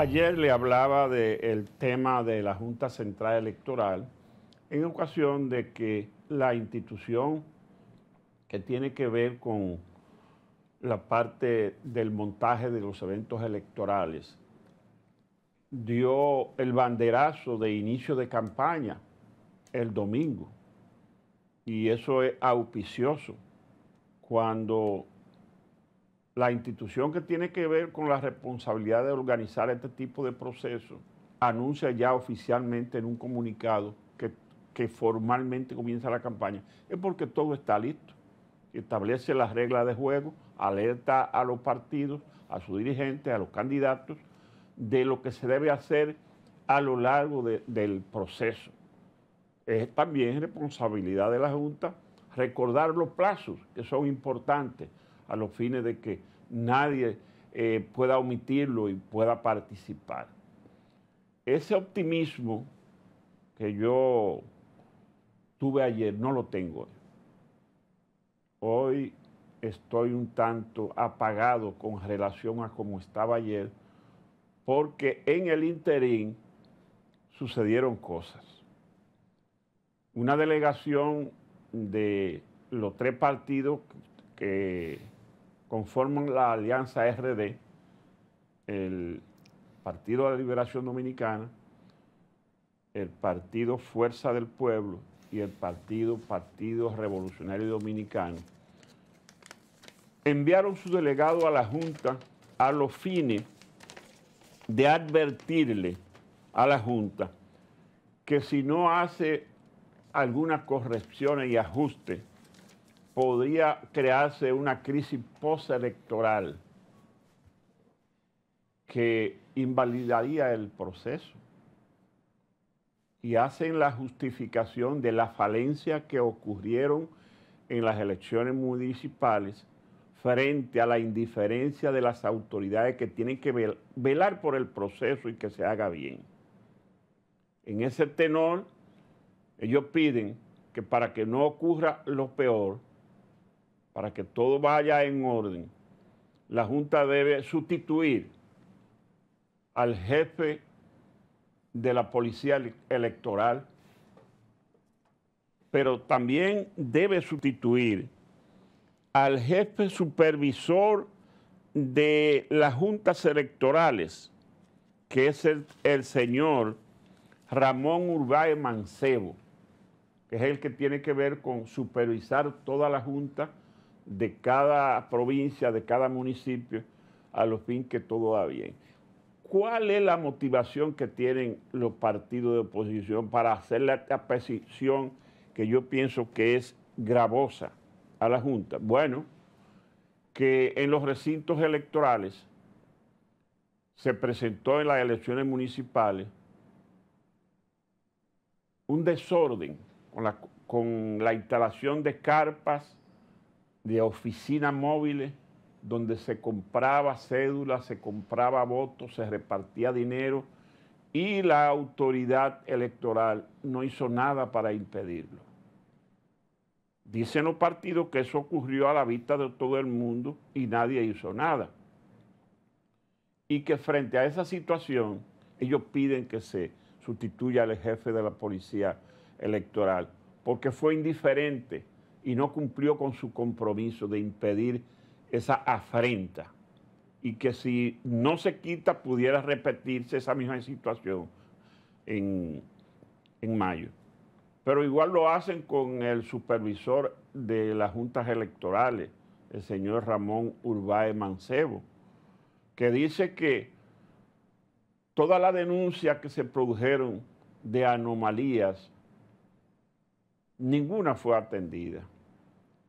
Ayer le hablaba del tema de la Junta Central Electoral en ocasión de que la institución que tiene que ver con la parte del montaje de los eventos electorales dio el banderazo de inicio de campaña el domingo. Y eso es auspicioso cuando la institución que tiene que ver con la responsabilidad de organizar este tipo de procesos anuncia ya oficialmente en un comunicado que, formalmente comienza la campaña, es porque todo está listo. Establece las reglas de juego, alerta a los partidos, a sus dirigentes, a los candidatos, de lo que se debe hacer a lo largo del proceso. Es también responsabilidad de la Junta recordar los plazos que son importantes a los fines de que nadie eh, pueda omitirlo y pueda participar. Ese optimismo que yo tuve ayer no lo tengo hoy. estoy un tanto apagado con relación a cómo estaba ayer, porque en el interín sucedieron cosas. Una delegación de los tres partidos que conforman la alianza RD, el Partido de la Liberación Dominicana, el Partido Fuerza del Pueblo y el Partido Partido Revolucionario Dominicano, enviaron su delegado a la Junta a los fines de advertirle a la Junta que si no hace algunas correcciones y ajustes podría crearse una crisis postelectoral que invalidaría el proceso y hacen la justificación de la falencia que ocurrieron en las elecciones municipales frente a la indiferencia de las autoridades que tienen que velar por el proceso y que se haga bien. En ese tenor, ellos piden que para que no ocurra lo peor, para que todo vaya en orden, la Junta debe sustituir al jefe de la policía electoral, pero también debe sustituir al jefe supervisor de las juntas electorales, que es el, señor Ramón Urbáez Mancebo, que es el que tiene que ver con supervisar toda la junta de cada provincia, de cada municipio, a los fin que todo va bien. ¿Cuál es la motivación que tienen los partidos de oposición para hacer la petición que yo pienso que es gravosa a la Junta? Bueno, que en los recintos electorales se presentó en las elecciones municipales un desorden con la instalación de carpas de oficinas móviles donde se compraba cédulas, se compraba votos, se repartía dinero y la autoridad electoral no hizo nada para impedirlo. Dicen los partidos que eso ocurrió a la vista de todo el mundo y nadie hizo nada. Y que frente a esa situación ellos piden que se sustituya al jefe de la policía electoral porque fue indiferente y no cumplió con su compromiso de impedir esa afrenta y que si no se quita pudiera repetirse esa misma situación en, mayo. Pero igual lo hacen con el supervisor de las juntas electorales, el señor Ramón Urbae Mancebo, que dice que toda la denuncia que se produjeron de anomalías, ninguna fue atendida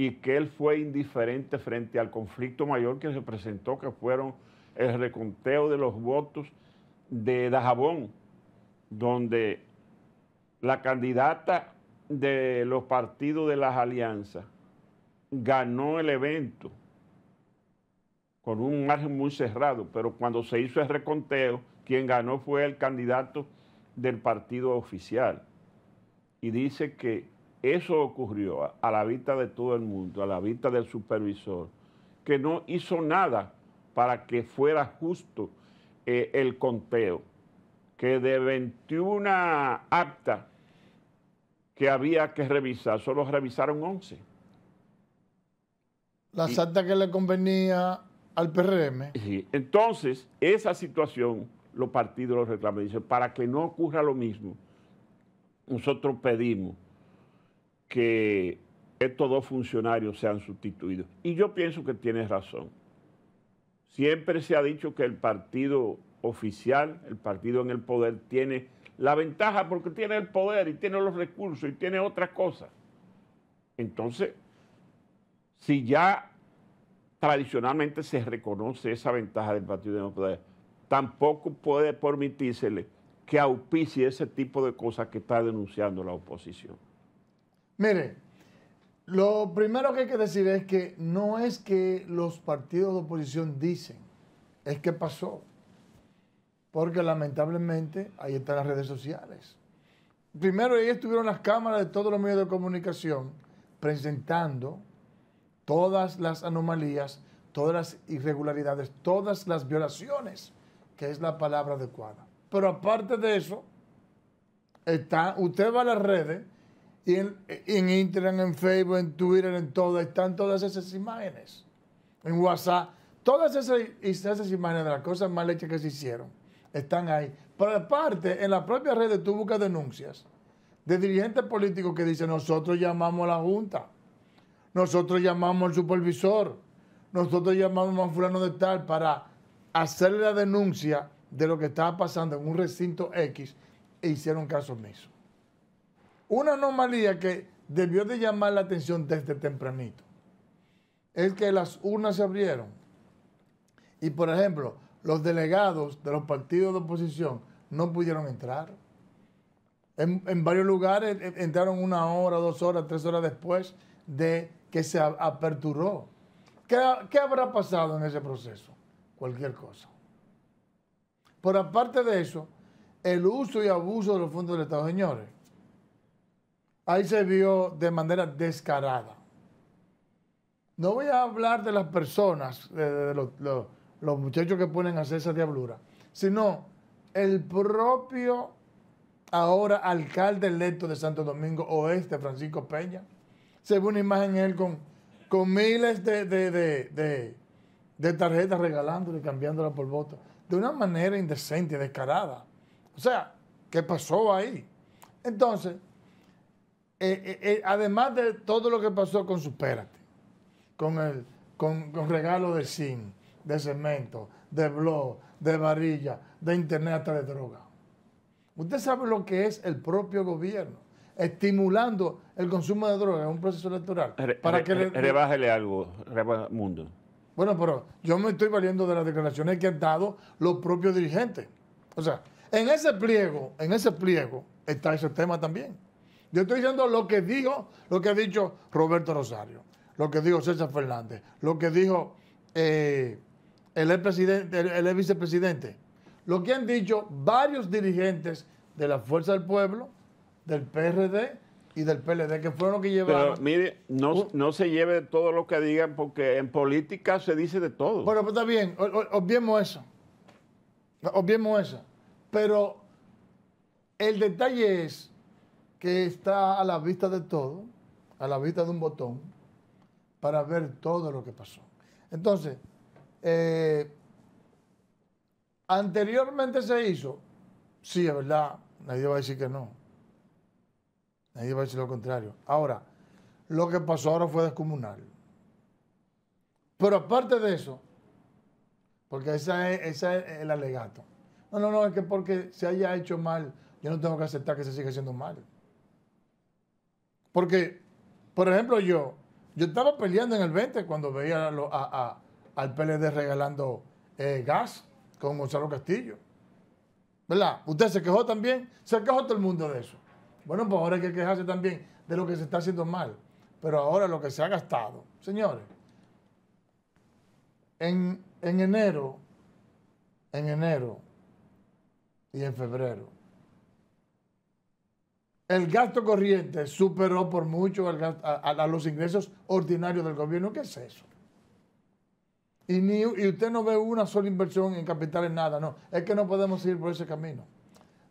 y que él fue indiferente frente al conflicto mayor que se presentó, que fueron el reconteo de los votos de Dajabón, donde la candidata de los partidos de las alianzas ganó el evento con un margen muy cerrado, pero cuando se hizo el reconteo, quien ganó fue el candidato del partido oficial. Y dice que eso ocurrió a la vista de todo el mundo, a la vista del supervisor, que no hizo nada para que fuera justo eh, el conteo, que de 21 actas que había que revisar, solo revisaron 11. Las actas que le convenía al PRM. Entonces, esa situación los partidos lo reclaman. Dicen, para que no ocurra lo mismo, nosotros pedimos que estos dos funcionarios sean sustituidos. Y yo pienso que tienes razón. Siempre se ha dicho que el partido oficial, el partido en el poder, tiene la ventaja porque tiene el poder y tiene los recursos y tiene otras cosas. Entonces, si ya tradicionalmente se reconoce esa ventaja del partido en el poder, tampoco puede permitírsele que auspicie ese tipo de cosas que está denunciando la oposición. Mire, lo primero que hay que decir es que no es que los partidos de oposición dicen, es que pasó. Porque lamentablemente ahí están las redes sociales. Primero ahí estuvieron las cámaras de todos los medios de comunicación presentando todas las anomalías, todas las irregularidades, todas las violaciones, que es la palabra adecuada. Pero aparte de eso, está, usted va a las redes en, Instagram, en Facebook, en Twitter, en todo, están todas esas imágenes. En WhatsApp, todas esas, esas imágenes de las cosas mal hechas que se hicieron están ahí. Pero aparte, en la propia red tú buscas denuncias de dirigentes políticos que dicen, nosotros llamamos a la Junta, nosotros llamamos al supervisor, nosotros llamamos a fulano de tal para hacerle la denuncia de lo que estaba pasando en un recinto X e hicieron caso omiso. Una anomalía que debió de llamar la atención desde tempranito es que las urnas se abrieron y, por ejemplo, los delegados de los partidos de oposición no pudieron entrar. En, varios lugares eh, entraron una hora, dos horas, tres horas después de que se aperturó. ¿Qué, ¿Qué, habrá pasado en ese proceso? Cualquier cosa. Por aparte de eso, el uso y abuso de los fondos del Estado, señores ahí se vio de manera descarada. No voy a hablar de las personas, de, los, muchachos que ponen a hacer esa diablura, sino el propio ahora alcalde electo de Santo Domingo Oeste, Francisco Peña. Se ve una imagen en él con, con miles de, de, de tarjetas regalándole, cambiándola por voto, de una manera indecente, descarada. O sea, ¿qué pasó ahí? Entonces, eh, eh, eh, además de todo lo que pasó con pérate, con el con, regalo de zinc, de cemento, de blog, de varilla, de internet hasta de droga. Usted sabe lo que es el propio gobierno estimulando el consumo de droga en un proceso electoral. para que le algo, rebaja mundo. Bueno, pero yo me estoy valiendo de las declaraciones que han dado los propios dirigentes. O sea, en ese pliego, en ese pliego está ese tema también. Yo estoy diciendo lo que dijo, lo que ha dicho Roberto Rosario, lo que dijo César Fernández, lo que dijo eh, el, el, vicepresidente, lo que han dicho varios dirigentes de la Fuerza del Pueblo, del PRD, y del PLD, que fueron los que llevaron. Pero mire, no, se lleve todo lo que digan, porque en política se dice de todo. Bueno, pues está bien, obviemos eso. Obviemos eso. Pero el detalle es que está a la vista de todo, a la vista de un botón, para ver todo lo que pasó. Entonces, eh, anteriormente se hizo, sí, es verdad, nadie va a decir que no, nadie va a decir lo contrario. Ahora, lo que pasó ahora fue descomunal. Pero aparte de eso, porque ese es, esa es el alegato. No, no, no, es que porque se haya hecho mal, yo no tengo que aceptar que se siga haciendo mal. Porque, por ejemplo, yo, yo estaba peleando en el 20 cuando veía a, al PLD regalando eh, gas con Gonzalo Castillo. ¿Verdad? Usted se quejó también, se quejó todo el mundo de eso. Bueno, pues ahora hay que quejarse también de lo que se está haciendo mal. Pero ahora lo que se ha gastado, señores, en enero, en enero y en febrero, el gasto corriente superó por mucho a, los ingresos ordinarios del gobierno. ¿Qué es eso? Y, ni, y usted no ve una sola inversión en capital en nada, no. Es que no podemos ir por ese camino.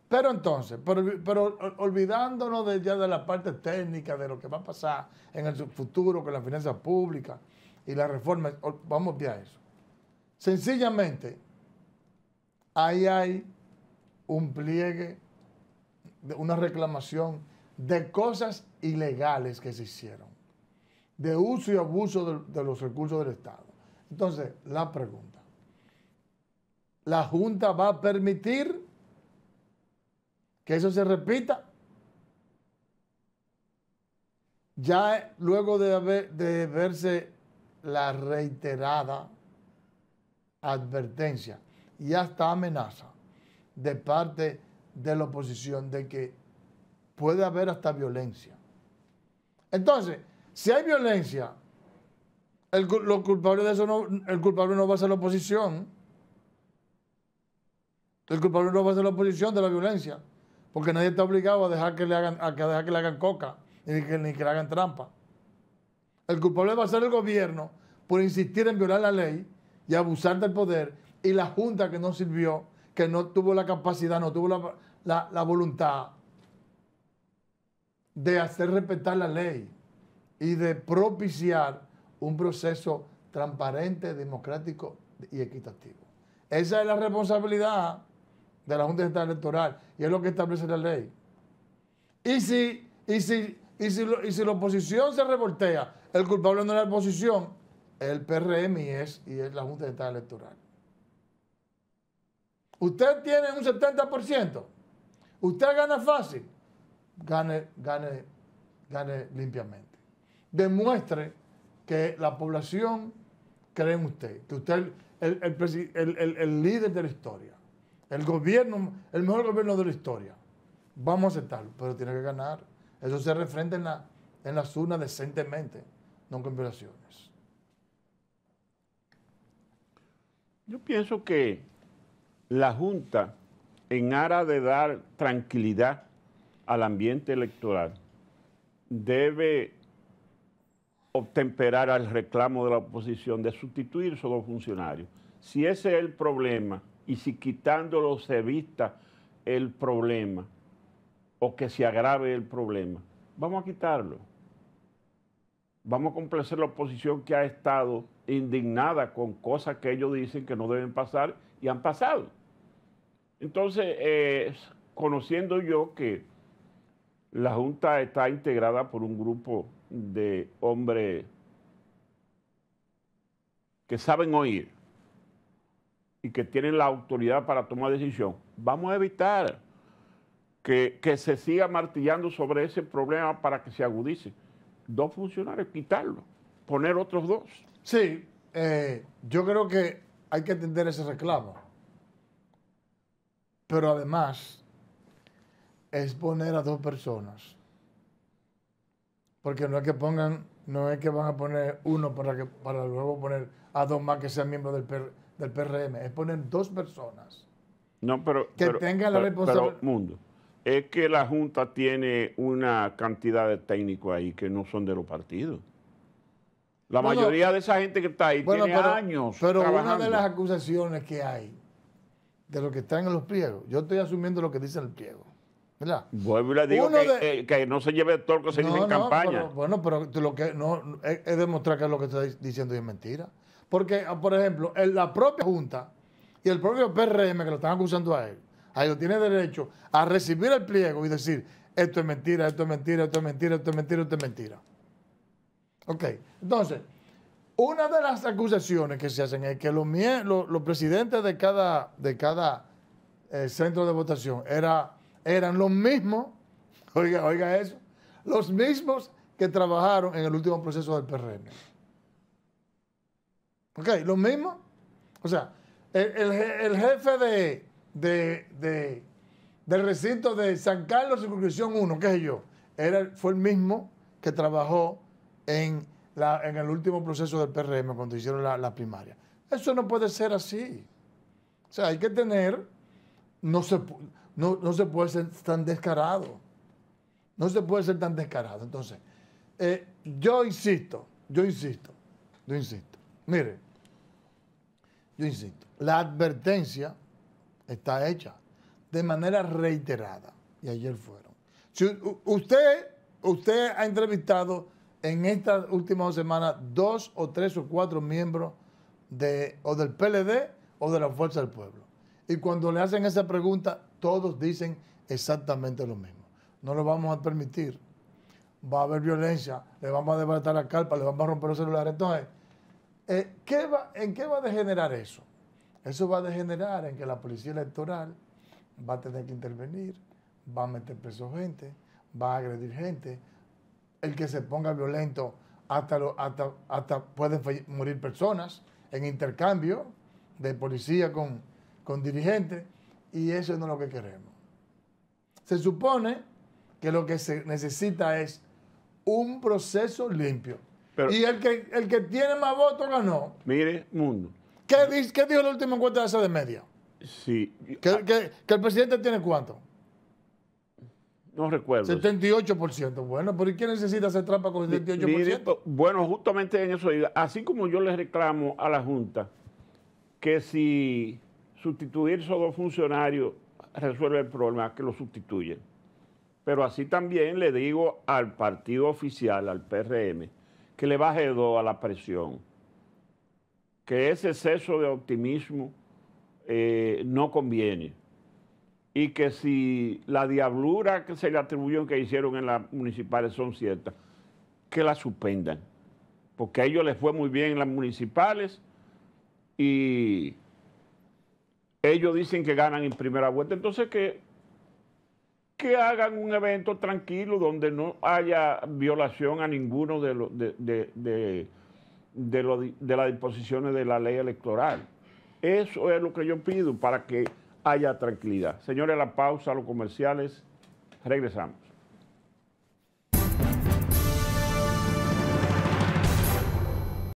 Pero entonces, pero, olvidándonos ya de la parte técnica, de lo que va a pasar en el futuro con las finanzas públicas y la reforma, vamos a eso. Sencillamente, ahí hay un pliegue de una reclamación de cosas ilegales que se hicieron, de uso y abuso de, los recursos del Estado. Entonces, la pregunta, ¿la Junta va a permitir que eso se repita? Ya luego de, haber, de verse la reiterada advertencia y hasta amenaza de parte de la oposición de que puede haber hasta violencia. Entonces, si hay violencia, el, los de eso no, el culpable no va a ser la oposición. El culpable no va a ser la oposición de la violencia, porque nadie está obligado a dejar que le hagan, a dejar que le hagan coca, ni ni que le hagan trampa. El culpable va a ser el gobierno por insistir en violar la ley y abusar del poder y la Junta que no sirvió, que no tuvo la capacidad, no tuvo la, la, voluntad de hacer respetar la ley y de propiciar un proceso transparente, democrático y equitativo. Esa es la responsabilidad de la Junta Estado Electoral y es lo que establece la ley. Y si, y y si, la oposición se revoltea, el culpable no es la oposición, el PRM y es, y es la Junta Estado Electoral. Usted tiene un 70%. Usted gana fácil, gane, gane, gane limpiamente. Demuestre que la población cree en usted, que usted es el, líder de la historia, el gobierno, el mejor gobierno de la historia. Vamos a aceptarlo, pero tiene que ganar. Eso se refrenda en, la, en las urnas decentemente, no con violaciones. Yo pienso que la Junta en aras de dar tranquilidad al ambiente electoral, debe obtemperar al reclamo de la oposición de sustituir solo funcionarios. Si ese es el problema y si quitándolo se vista el problema o que se agrave el problema, vamos a quitarlo. Vamos a complacer la oposición que ha estado indignada con cosas que ellos dicen que no deben pasar y han pasado. Entonces, eh, conociendo yo que la Junta está integrada por un grupo de hombres que saben oír y que tienen la autoridad para tomar decisión, vamos a evitar que, se siga martillando sobre ese problema para que se agudice. Dos funcionarios, quitarlo, poner otros dos. Sí, eh, yo creo que hay que atender ese reclamo pero además, es poner a dos personas. Porque no es que pongan, no es que van a poner uno para, que, para luego poner a dos más que sean miembros del, del PRM. Es poner dos personas. No, pero. Que tengan la responsabilidad. mundo. Es que la Junta tiene una cantidad de técnicos ahí que no son de los partidos. La mayoría de esa gente que está ahí tiene pero, años. Pero una de las acusaciones que hay de lo que está en los pliegos. Yo estoy asumiendo lo que dice el pliego. ¿Verdad? Vuelvo y le digo eh, que, no se lleve todo lo se en campaña. bueno, pero lo que no es, demostrar que lo que está diciendo es mentira. Porque, ah, por ejemplo, la propia Junta y el propio PRM que lo están acusando a él, a ellos tiene derecho a recibir el pliego y decir, esto es mentira, esto es mentira, esto es mentira, esto es mentira, esto es mentira. Ok, entonces, una de las acusaciones que se hacen es que los, presidentes de cada, de cada eh, centro de votación era, eran los mismos, oiga, oiga eso, los mismos que trabajaron en el último proceso del PRM. ¿Ok? Los mismos. O sea, el, jefe de, del recinto de San Carlos, circunscripción 1, qué sé yo, era, fue el mismo que trabajó en en el último proceso del PRM cuando hicieron la, primaria. Eso no puede ser así. O sea, hay que tener, no se, no, se puede ser tan descarado. No se puede ser tan descarado. Entonces, eh, yo insisto, yo insisto, yo insisto. Mire, yo insisto, la advertencia está hecha de manera reiterada. Y ayer fueron. Si usted, usted ha entrevistado en estas últimas dos semanas dos o tres o cuatro miembros de, o del PLD o de la Fuerza del Pueblo. Y cuando le hacen esa pregunta, todos dicen exactamente lo mismo. No lo vamos a permitir. Va a haber violencia, le vamos a desbaratar la carpa, le vamos a romper los celulares. Entonces, eh, ¿en qué va a degenerar eso? Eso va a degenerar en que la policía electoral va a tener que intervenir, va a meter preso gente, va a agredir gente, el que se ponga violento hasta, lo, hasta, hasta pueden morir personas en intercambio de policía con, con dirigentes y eso no es lo que queremos. Se supone que lo que se necesita es un proceso limpio. y el que, el que tiene más votos ganó. Mire, mundo. ¿Qué, ¿Qué dijo la última encuesta esa de media? Sí. que el presidente tiene cuánto? No recuerdo. 78%. Bueno, ¿por qué necesita hacer trampa con 78%? bueno, justamente en eso Así como yo le reclamo a la Junta que si sustituir esos dos funcionarios resuelve el problema, que lo sustituyen. Pero así también le digo al partido oficial, al PRM, que le baje dos a la presión. Que ese exceso de optimismo eh, no conviene y que si la diablura que se le atribuyó que hicieron en las municipales son ciertas, que la suspendan. Porque a ellos les fue muy bien en las municipales y ellos dicen que ganan en primera vuelta. Entonces que, que hagan un evento tranquilo donde no haya violación a ninguno de, de, de las disposiciones de la ley electoral. Eso es lo que yo pido para que Vaya tranquilidad. Señores, la pausa, los comerciales, regresamos.